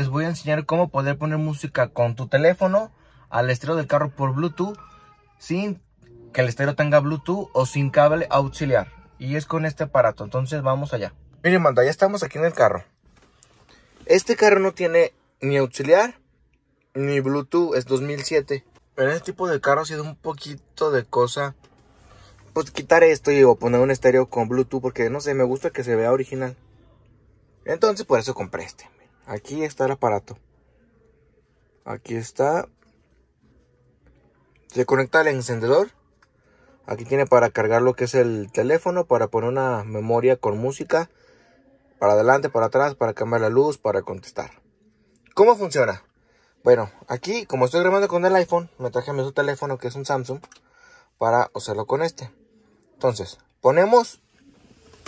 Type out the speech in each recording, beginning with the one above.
les voy a enseñar cómo poder poner música con tu teléfono al estéreo del carro por Bluetooth sin que el estéreo tenga Bluetooth o sin cable auxiliar. Y es con este aparato, entonces vamos allá. Miren, manda, ya estamos aquí en el carro. Este carro no tiene ni auxiliar ni Bluetooth, es 2007. En este tipo de carro ha sido un poquito de cosa. Pues quitar esto y poner un estéreo con Bluetooth porque no sé, me gusta que se vea original. Entonces por eso compré este. Aquí está el aparato. Aquí está. Se conecta al encendedor. Aquí tiene para cargar lo que es el teléfono, para poner una memoria con música, para adelante, para atrás, para cambiar la luz, para contestar. ¿Cómo funciona? Bueno, aquí como estoy grabando con el iPhone, me traje mi otro teléfono que es un Samsung para usarlo con este. Entonces, ponemos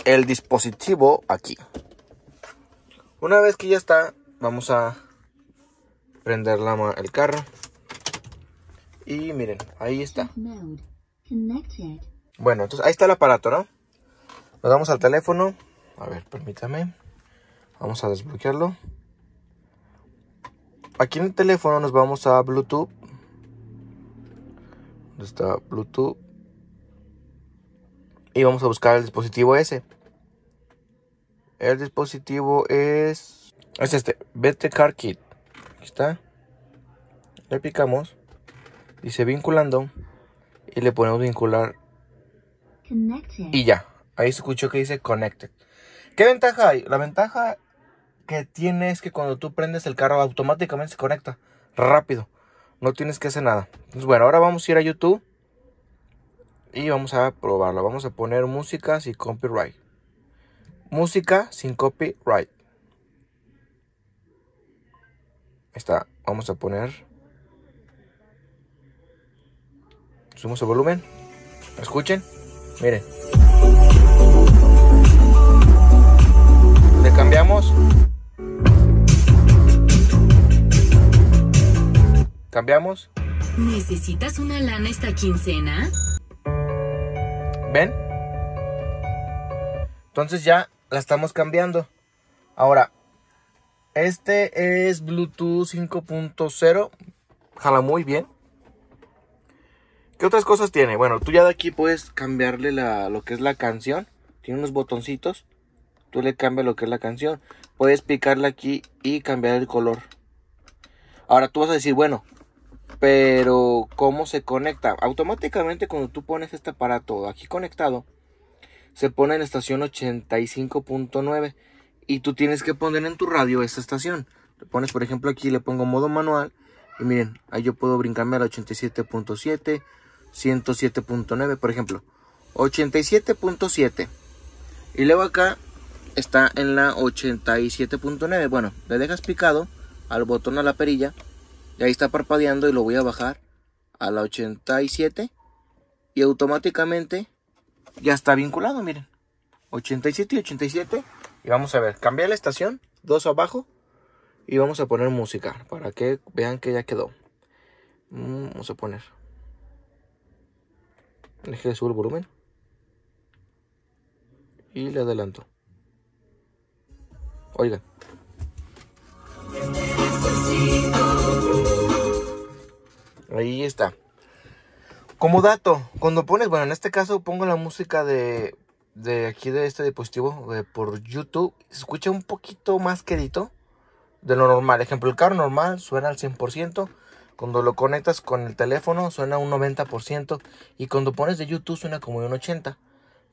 el dispositivo aquí. Una vez que ya está, vamos a prender el carro. Y miren, ahí está. Bueno, entonces ahí está el aparato, ¿no? Nos vamos al teléfono. A ver, permítame. Vamos a desbloquearlo. Aquí en el teléfono nos vamos a Bluetooth. ¿Dónde está Bluetooth? Y vamos a buscar el dispositivo ese. El dispositivo es, es este, BT Car Kit. Aquí está. Le picamos. Dice vinculando. Y le ponemos vincular. Connected. Y ya. Ahí se escuchó que dice connected. ¿Qué ventaja hay? La ventaja que tiene es que cuando tú prendes el carro automáticamente se conecta. Rápido. No tienes que hacer nada. Entonces, bueno, ahora vamos a ir a YouTube. Y vamos a probarlo. Vamos a poner músicas y copyright. Música sin copyright. Está, vamos a poner. Subimos el volumen. Escuchen. Miren. Le cambiamos. Cambiamos. ¿Necesitas una lana esta quincena? ¿Ven? Entonces ya la estamos cambiando. Ahora, este es Bluetooth 5.0. Jala muy bien. ¿Qué otras cosas tiene? Bueno, tú ya de aquí puedes cambiarle la, lo que es la canción. Tiene unos botoncitos. Tú le cambias lo que es la canción. Puedes picarle aquí y cambiar el color. Ahora tú vas a decir, bueno, pero ¿cómo se conecta? Automáticamente cuando tú pones este aparato aquí conectado, se pone en estación 85.9 y tú tienes que poner en tu radio esta estación. Le pones, por ejemplo, aquí le pongo modo manual y miren, ahí yo puedo brincarme a la 87.7, 107.9, por ejemplo, 87.7. Y luego acá está en la 87.9. Bueno, le dejas picado al botón a la perilla y ahí está parpadeando y lo voy a bajar a la 87 y automáticamente ya está vinculado, miren. 87 y 87. Y vamos a ver, cambié la estación, dos abajo. Y vamos a poner música para que vean que ya quedó. Mm, vamos a poner. Dejé de subir el volumen. Y le adelanto. Oigan. Ahí está. Como dato, cuando pones, bueno, en este caso pongo la música de, aquí de este dispositivo por YouTube, se escucha un poquito más quedito de lo normal. Ejemplo, el carro normal suena al 100%, cuando lo conectas con el teléfono suena un 90% y cuando pones de YouTube suena como un 80%.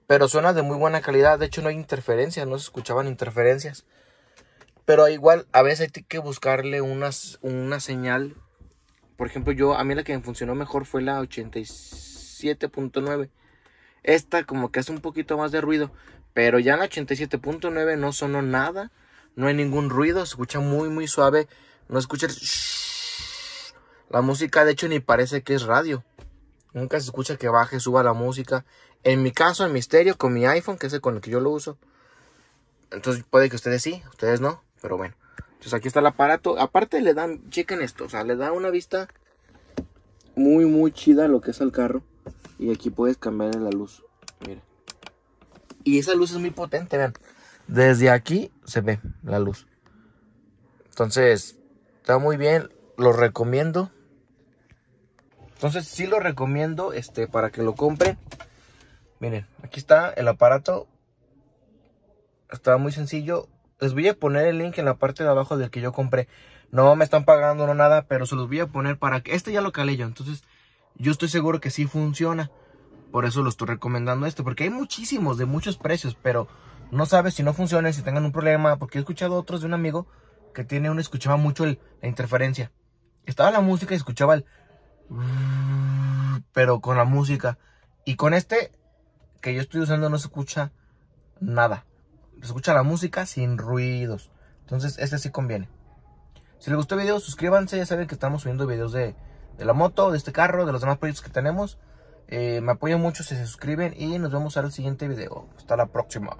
Pero suena de muy buena calidad, de hecho no hay interferencias, no se escuchaban interferencias. Pero igual a veces hay que buscarle una señal por ejemplo, yo a mí la que me funcionó mejor fue la 87.9. Esta como que hace un poquito más de ruido, pero ya en la 87.9 no sonó nada, no hay ningún ruido, se escucha muy muy suave, no escuchas la música, de hecho ni parece que es radio. Nunca se escucha que baje, suba la música. En mi caso, en misterio, con mi iPhone, que es el con el que yo lo uso. Entonces puede que ustedes sí, ustedes no, pero bueno. Entonces aquí está el aparato. Aparte le dan, chequen esto, o sea, le da una vista muy, muy chida lo que es el carro. Y aquí puedes cambiar la luz. Miren. Y esa luz es muy potente, vean. Desde aquí se ve la luz. Entonces, está muy bien. Lo recomiendo. Entonces, sí lo recomiendo este, para que lo compren. Miren, aquí está el aparato. Está muy sencillo. Les voy a poner el link en la parte de abajo del que yo compré. No me están pagando, nada, pero se los voy a poner para que... Este ya lo calé yo, entonces yo estoy seguro que sí funciona. Por eso lo estoy recomendando este. porque hay muchísimos de muchos precios, pero no sabes si no funciona, si tengan un problema, porque he escuchado otros de un amigo que tiene uno, escuchaba mucho la interferencia. Estaba la música y escuchaba el... Pero con la música. Y con este que yo estoy usando no se escucha nada escucha la música sin ruidos. Entonces, este sí conviene. Si les gustó el video, suscríbanse. Ya saben que estamos subiendo videos de, la moto, de este carro, de los demás proyectos que tenemos. Eh, me apoyan mucho si se suscriben y nos vemos el siguiente video. Hasta la próxima.